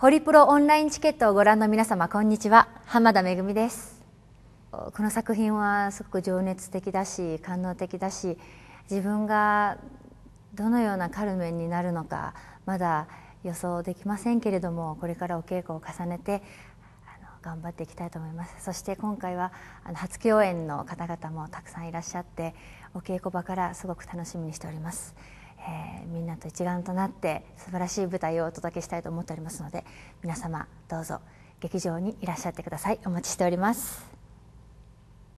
ホリプロオンラインチケットをご覧の皆様こんにちは浜田みですこの作品はすごく情熱的だし感動的だし自分がどのようなカルメンになるのかまだ予想できませんけれどもこれからお稽古を重ねて頑張っていきたいと思いますそして今回は初共演の方々もたくさんいらっしゃってお稽古場からすごく楽しみにしております。えー、みんなと一丸となって素晴らしい舞台をお届けしたいと思っておりますので皆様どうぞ劇場にいらっしゃってくださいお待ちしております